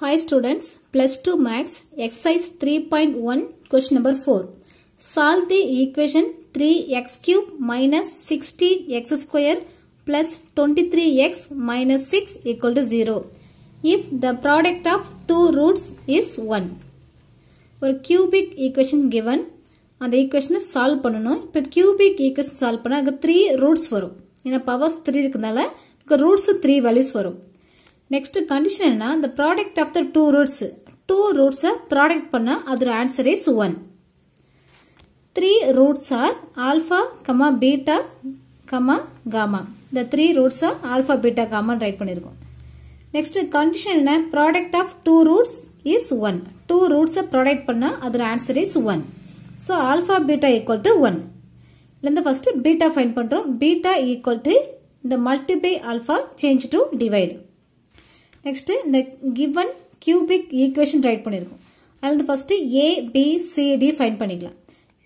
Hi students, plus 2 max, exercise 3.1, question number 4. Solve the equation 3x cube minus 16x square plus 23x minus 6 equal to 0. If the product of 2 roots is 1. ஒரு cubic equation given, அந்த equation solve பண்ணுனும். இப்பு cubic equation solve பண்ணா, அக்கு 3 roots வரும். என்ன powers 3 இருக்குந்தால, இக்கு roots 3 values வரும். Next கண்டிஷன்னா இந்த product of the two roots two ரூட்ஸை ப்ராடக்ட் பண்ண அதோட answer is one three roots are alpha comma beta comma gamma இந்த three roots are alpha beta காமான்னு ரைட் பண்ணியிருக்கோம் நெக்ஸ்ட் கண்டிஷன் என்ன product of two roots is one two ரூட்ஸை product பண்ண அதோட answer is one so alpha beta equal to one இதுலேருந்து first beta find பண்ணுறோம் beta equal to இந்த multiply alpha change to divide next இந்த given cubic equation write பண்ணியிருக்கோம் அதில் வந்து first A B C D find பண்ணிக்கலாம்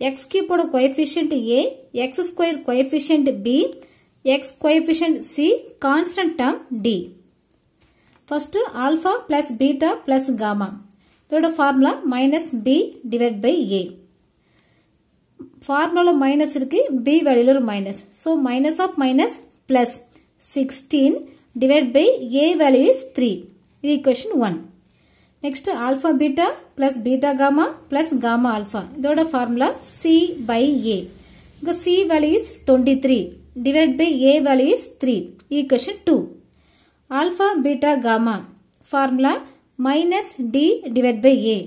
எக்ஸ் கியூபோட coefficient A X square coefficient B X coefficient C constant term D first alpha plus beta plus gamma இதோட formula minus B divide by A formula minus இருக்கு B வேல்யூல ஒரு minus so minus of minus plus sixteen divided by a value is 3. This equation 1. Next alpha beta plus beta gamma plus gamma alpha. இதோட formula C by A. இங்கு C value is 23 divided by A value is 3. Equation 2. Alpha beta gamma formula minus D divided by A.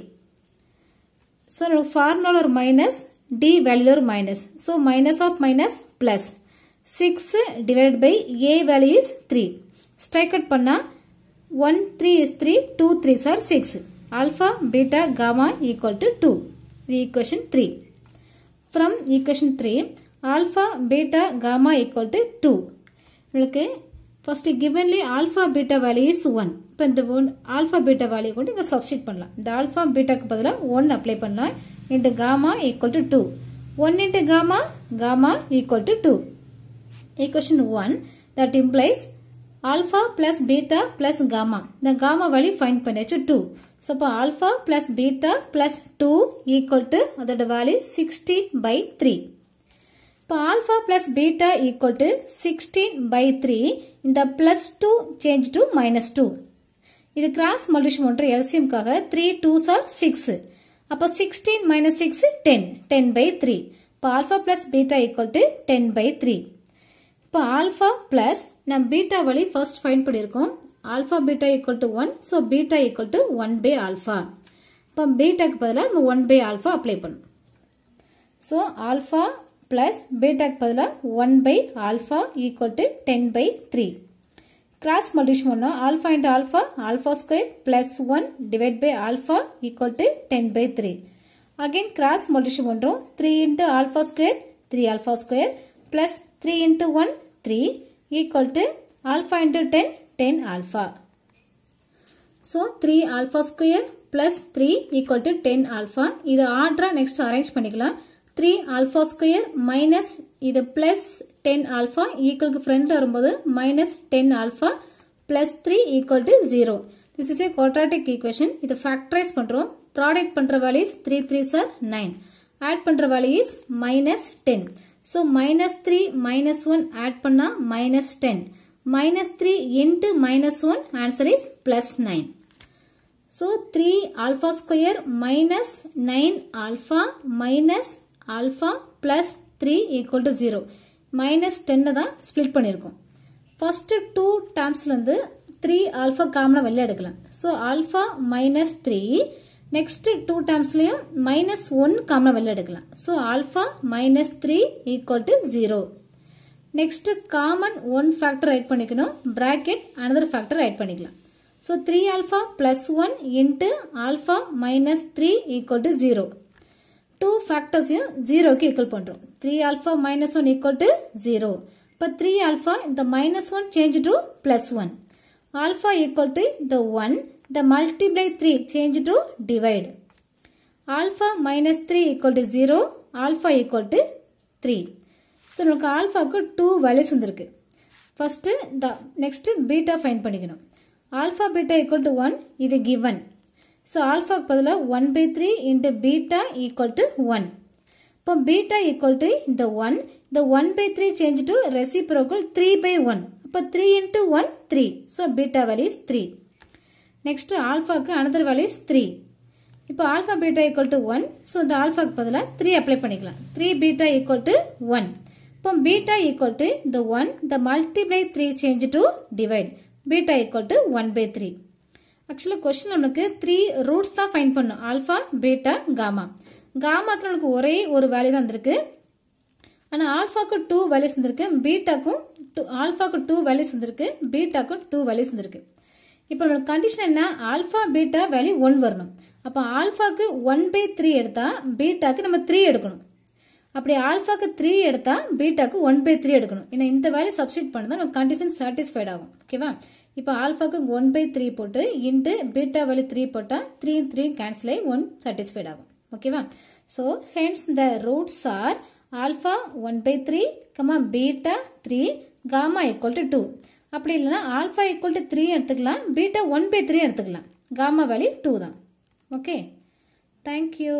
So, formula or minus D value or minus. So, minus of minus plus 6 divided by A value is 3. Strike out பண்ணால் one three is three two three sir six alpha beta gamma equal to 2 the equation 3 from equation 3 alpha beta gamma equal to 2 உங்களுக்கு first givenly alpha beta value is 1 இப்போ இந்த alpha beta value கொண்டு இங்கே substitute பண்ணலாம் இந்த alpha betaக்கு பதிலாக 1 apply பண்ணலாம் into gamma equal to 2 1 into gamma gamma equal to 2 equation 1 that implies alpha plus beta plus gamma இந்த காமா வழி ஃபைண்ட் பண்ணியாச்சு டூ ஸோ அப்போ alpha plus beta plus two equal to அதோட value sixteen by three இப்போ alpha plus beta equal to sixteen by three இந்த plus two change to minus two இது cross multiplication ஒன்று எல்சியம்காக three two sir six அப்போ sixteen minus six ten ten by three இப்போ alpha plus beta equal to ten by three இப்போ alpha plus நம்ம beta வழி first find பண்ணியிருக்கோம் alpha beta equal to one so beta equal to one by alpha இப்போ பீட்டாக்கு பதிலாக நம்ம one by alpha apply பண்ணும் ஸோ ஆல்ஃபா பிளஸ் பீட்டாக்கு பதிலாக one by alpha equal to ten by three cross multiplication பண்ணோம் alpha into alpha alpha square plus one divide by alpha equal to ten by three again cross multiplication பண்ணுறோம் three into alpha square three alpha square plus three into one 3 equal to alpha into 10, 10 alpha. So 3 alpha square plus 3 equal to 10 alpha. இது ஆட்ரா next அரைஞ்ச் பண்ணிக்கலாம் 3 alpha square minus இது plus 10 alpha equal to friendல வரும்போது minus 10 alpha plus 3 equal to 0. This is a quadratic equation. இது factorize பண்டுரும். product பண்டுர value is 3 3 sir 9. add பண்டுர value is minus 10. So minus three minus one add பண்ணா minus ten minus three into minus one answer is plus nine so three alpha square minus nine alpha minus alpha plus three equal to zero minus டென்னை தான் split பண்ணியிருக்கோம் first two டேர்ம்ஸ்லேருந்து three alpha காமனாக வெளில எடுக்கலாம் so alpha minus three next two டேர்ம்ஸ்லயும் minus one common வெளில எடுக்கலாம் so alpha minus three equal to zero next common one factor write பண்ணிக்கணும் பிராக்கெட் அனதர் ஃபேக்டர் ரைட் பண்ணிக்கலாம் so three alpha plus one into alpha minus three equal to zero two ஃபேக்டர்ஸையும் ஜீரோக்கு equal பண்ணுறோம் three alpha minus one equal to zero இப்போ three alpha இந்த minus one change to plus one alpha equal to இந்த one the multiply 3 change to divide. Alpha minus 3 equal to 0, alpha equal to 3. So நமக்கு ஆல்ஃபாவுக்கு two values வந்திருக்கு first the next beta find பண்ணிக்கணும் alpha beta equal to one இது given so ஆல்ஃபாக்கு பதிலாக one by three into beta equal to one இப்போ beta equal to இந்த one இந்த one by three change to reciprocal three by one அப்போ three into one three so beta values three next ஆல்ஃபாக்கு another values three இப்போ alpha beta equal to one so இந்த ஆல்ஃபாக்கு பதிலாக three apply பண்ணிக்கலாம் three beta equal to one இப்போ beta equal to இந்த one the multiply three change to divide beta equal to one by three ஆக்சுவலாக question நம்மளுக்கு three roots தான் find பண்ணும் ஆல்ஃபா பீட்டா காமா காமாக்கு நம்மளுக்கு ஒரே ஒரு வேல்யூ தான் இருந்திருக்கு ஆனால் ஆல்ஃபாக்கு டூ வேல்யூஸ் இருந்திருக்கு பீட்டாக்கும் டூ ஆல்ஃபாக்கு டூ வேல்யூஸ் இருந்திருக்கு பீட்டாக்கும் டூ வேல்யூஸ் இருந்திருக்கு இப்போ நம்மளுக்கு கண்டிஷன் என்ன ஆல்ஃபா பீட்டா வேல்யூ ஒன் வரணும் அப்போ ஆல்ஃபாக்கு ஒன் பை த்ரீ எடுத்தால் பீட்டாக்கு நம்ம த்ரீ எடுக்கணும் அப்படி ஆல்ஃபாக்கு த்ரீ எடுத்தால் பீட்டாக்கு ஒன் பை த்ரீ எடுக்கணும் ஏன்னா இந்த வேல்யூ சப்ஸ்டியூட் பண்ணால் நம்ம கண்டிஷன் சாட்டிஸ்ஃபைட் ஆகும் ஓகேவா இப்போ ஆல்ஃபாக்கு ஒன் பை த்ரீ போட்டு இன்ட்டு பீட்டா வேல்யூ த்ரீ போட்டால் த்ரீ த்ரீ கேன்சல் ஆகி ஒன் சாட்டிஸ்ஃபைட் ஆகும் ஓகேவா so hence the roots are alpha one by three comma beta three gamma equal to two அப்படி இல்லைனா ஆல்ஃபா ஈக்குவல் டு த்ரீ எடுத்துக்கலாம் beta one by three எடுத்துக்கலாம் gamma value two தான் okay thank you